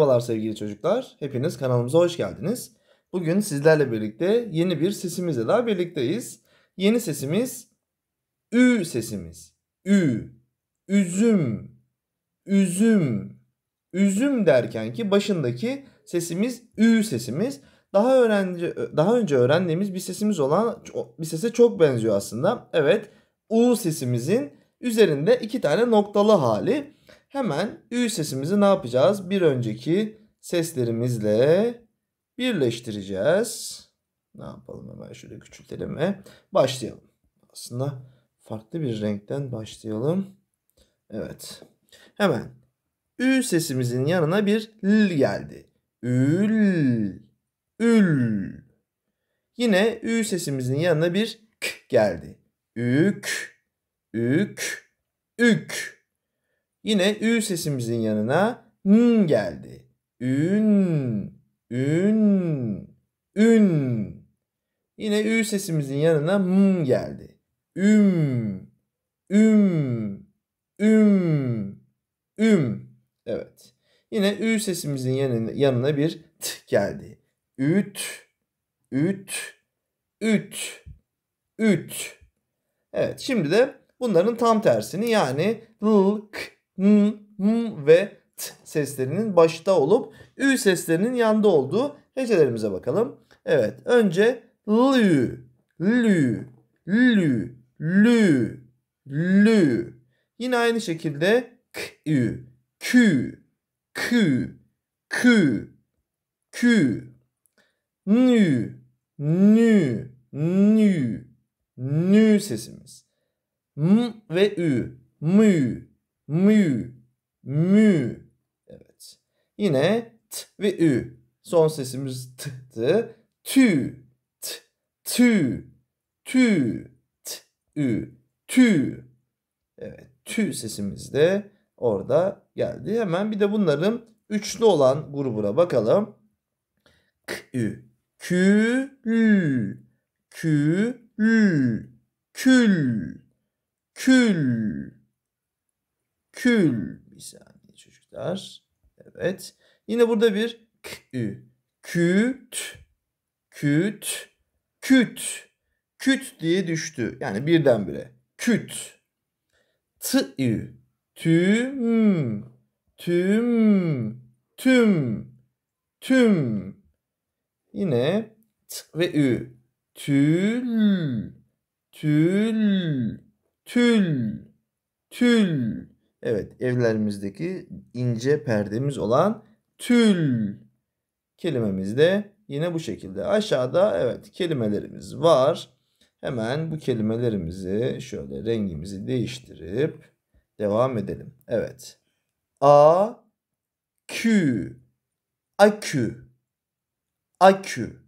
Merhabalar sevgili çocuklar. Hepiniz kanalımıza hoş geldiniz. Bugün sizlerle birlikte yeni bir sesimizle daha birlikteyiz. Yeni sesimiz ü sesimiz. Ü, üzüm, üzüm, üzüm derken ki başındaki sesimiz ü sesimiz. Daha öğrenci daha önce öğrendiğimiz bir sesimiz olan bir sese çok benziyor aslında. Evet, u sesimizin üzerinde iki tane noktalı hali. Hemen ü sesimizi ne yapacağız? Bir önceki seslerimizle birleştireceğiz. Ne yapalım hemen şöyle küçültelim ve başlayalım. Aslında farklı bir renkten başlayalım. Evet. Hemen ü sesimizin yanına bir l geldi. Ül. Ül. Yine ü sesimizin yanına bir k geldi. Ük. Ük. Ük. Yine ü sesimizin yanına n geldi. Ün, ün, ün. Yine ü sesimizin yanına m geldi. Üm, üm, üm, üm. Evet. Yine ü sesimizin yanına, yanına bir t geldi. Üt, üt, üt, üt. Evet şimdi de bunların tam tersini yani l, k, m, m ve t seslerinin başta olup ü seslerinin yanda olduğu hecelerimize bakalım. Evet önce lü, lü, lü, lü, lü. Yine aynı şekilde kü, kü, kü, kü, kü, nü, nü, nü, nü sesimiz. M ve ü, mü, mü, mü. Evet. Yine t ve ü. Son sesimiz t'tı. Tü, t, tü, tü, t, ü, tü. Evet, tü sesimiz de orada geldi. Hemen bir de bunların üçlü olan grubuna bakalım. k ü Kü, kül, kül, kül, kül kül. Bir saniye çocuklar. Evet. Yine burada bir kü. Küt. Küt. Küt. Küt diye düştü. Yani birdenbire. Küt. Tü. Tüm. Tüm. Tüm. Tüm. Yine t ve ü. Tül. Tül. Tül. Tül. Evet evlerimizdeki ince perdemiz olan tül kelimemiz de yine bu şekilde. Aşağıda evet kelimelerimiz var. Hemen bu kelimelerimizi şöyle rengimizi değiştirip devam edelim. Evet. A Q akü akü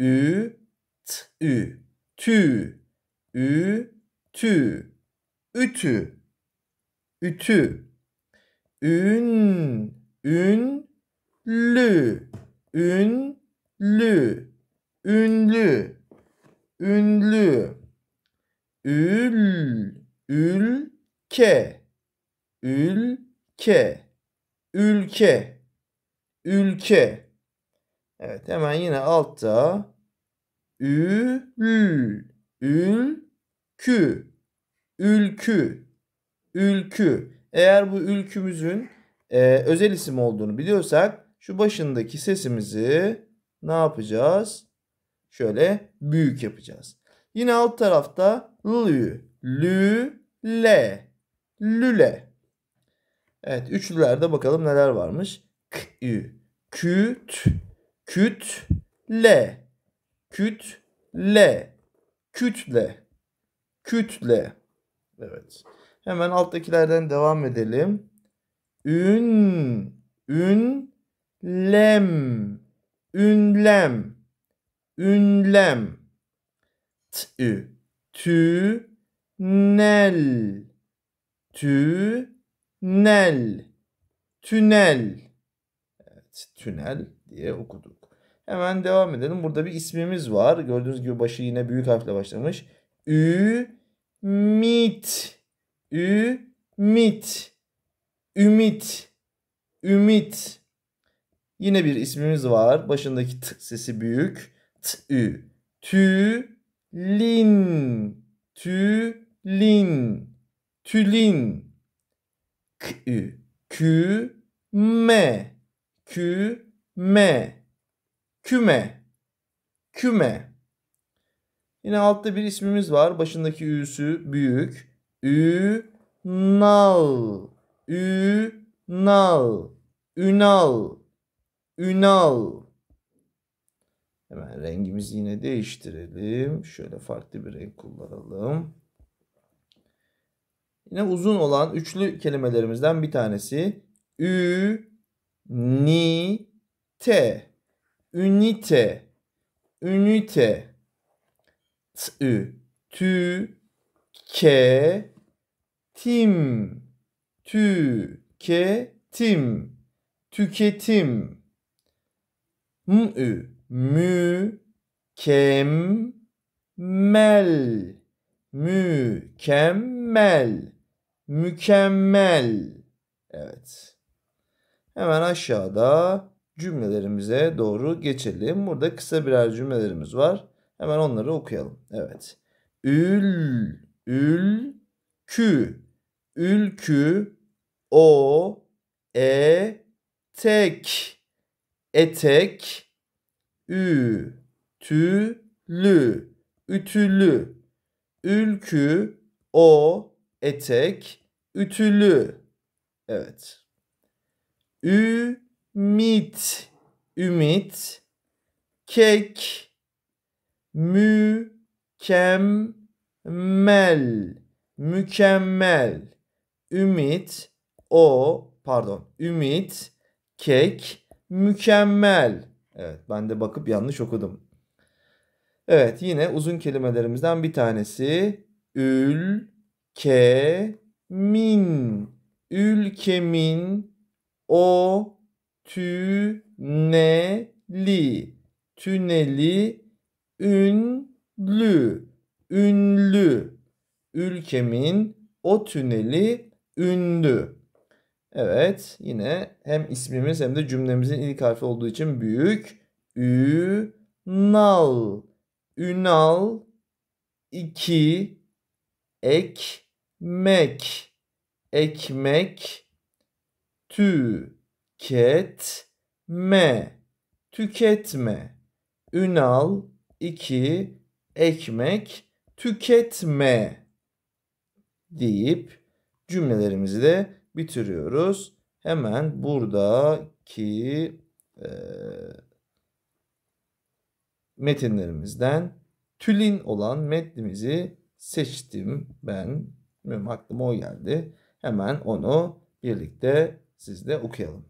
ü t ü tü ü tü ütü ütü. Ün, ün, lü, ün, lü, ünlü, ünlü. Ül, ülke, ülke, ülke, ülke. Evet hemen yine altta ül, ülkü, ülkü ülkü. Eğer bu ülkümüzün e, özel isim olduğunu biliyorsak şu başındaki sesimizi ne yapacağız? Şöyle büyük yapacağız. Yine alt tarafta lü, lü, le, lüle. Evet üçlülerde bakalım neler varmış. Kü, küt, küt, le, küt, le, kütle, kütle. kütle. Evet. Hemen alttakilerden devam edelim. Ün, Ünlem ünlem, ünlem. Tü, tü, nel, tü, nel, tünel. Evet, tünel diye okuduk. Hemen devam edelim. Burada bir ismimiz var. Gördüğünüz gibi başı yine büyük harfle başlamış. Ü, mit ü mit ümit ümit yine bir ismimiz var başındaki t sesi büyük t ü tü lin tü lin tülin k ü kü me kü me küme küme Yine altta bir ismimiz var. Başındaki ü'sü büyük. Ünal, Ünal, Ünal. Ünal. Hemen rengimizi yine değiştirelim. Şöyle farklı bir renk kullanalım. Yine uzun olan üçlü kelimelerimizden bir tanesi. Ü, ni, te. Ünite. Ünite tü, tü, ke, tim, tü, ke, tim, tüketim, mü, mü, kem, mel, mükemmel, mükemmel. Evet. Hemen aşağıda cümlelerimize doğru geçelim. Burada kısa birer cümlelerimiz var. Hemen onları okuyalım. Evet. Ül, ül, kü, ülkü, o, e, tek, etek, ü, tü, lü, ütülü, ülkü, o, etek, ütülü. Evet. Ümit, ümit, kek, mükemmel mükemmel ümit o pardon ümit kek mükemmel evet ben de bakıp yanlış okudum evet yine uzun kelimelerimizden bir tanesi ülkemin ülkemin o tüneli tüneli Ünlü, ünlü. Ülkemin o tüneli ünlü. Evet yine hem ismimiz hem de cümlemizin ilk harfi olduğu için büyük. Ünal. Ünal. iki Ekmek. Ekmek. Tüketme. Tüketme. Ünal iki ekmek tüketme deyip cümlelerimizi de bitiriyoruz. Hemen buradaki e, metinlerimizden tülin olan metnimizi seçtim ben. Benim aklıma o geldi. Hemen onu birlikte sizle okuyalım.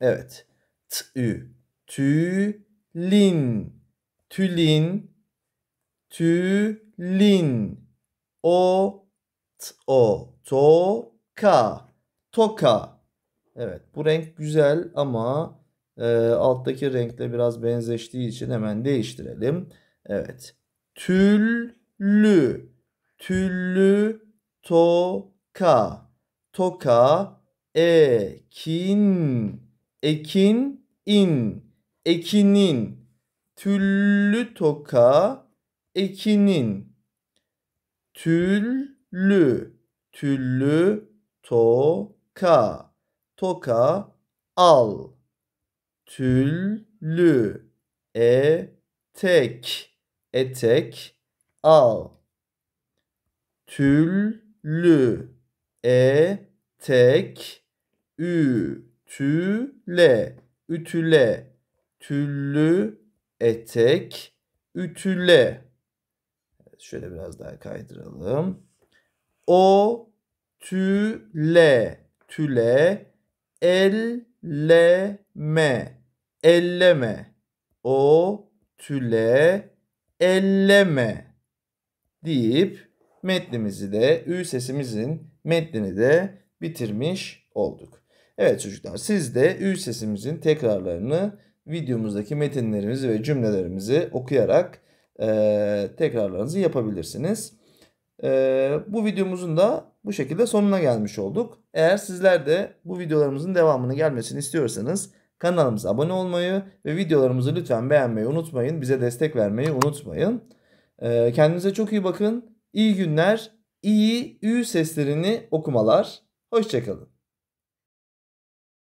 Evet. Tü, tülin Tülin, tülin. O, t, o, to, toka. Evet bu renk güzel ama e, alttaki renkle biraz benzeştiği için hemen değiştirelim. Evet. Tüllü, tüllü, toka, toka, ekin, ekin, in, ekinin, Tüllü toka ekinin. Tüllü, tüllü toka. Toka al. Tüllü etek, etek al. Tüllü etek ütüle, ütüle. Tüllü etek, ütüle. şöyle biraz daha kaydıralım. O, tüle, tüle, elleme, elleme. O, tüle, elleme deyip metnimizi de, ü sesimizin metnini de bitirmiş olduk. Evet çocuklar siz de ü sesimizin tekrarlarını videomuzdaki metinlerimizi ve cümlelerimizi okuyarak e, tekrarlarınızı yapabilirsiniz. E, bu videomuzun da bu şekilde sonuna gelmiş olduk. Eğer sizler de bu videolarımızın devamını gelmesini istiyorsanız kanalımıza abone olmayı ve videolarımızı lütfen beğenmeyi unutmayın. Bize destek vermeyi unutmayın. E, kendinize çok iyi bakın. İyi günler, iyi ü seslerini okumalar. Hoşçakalın.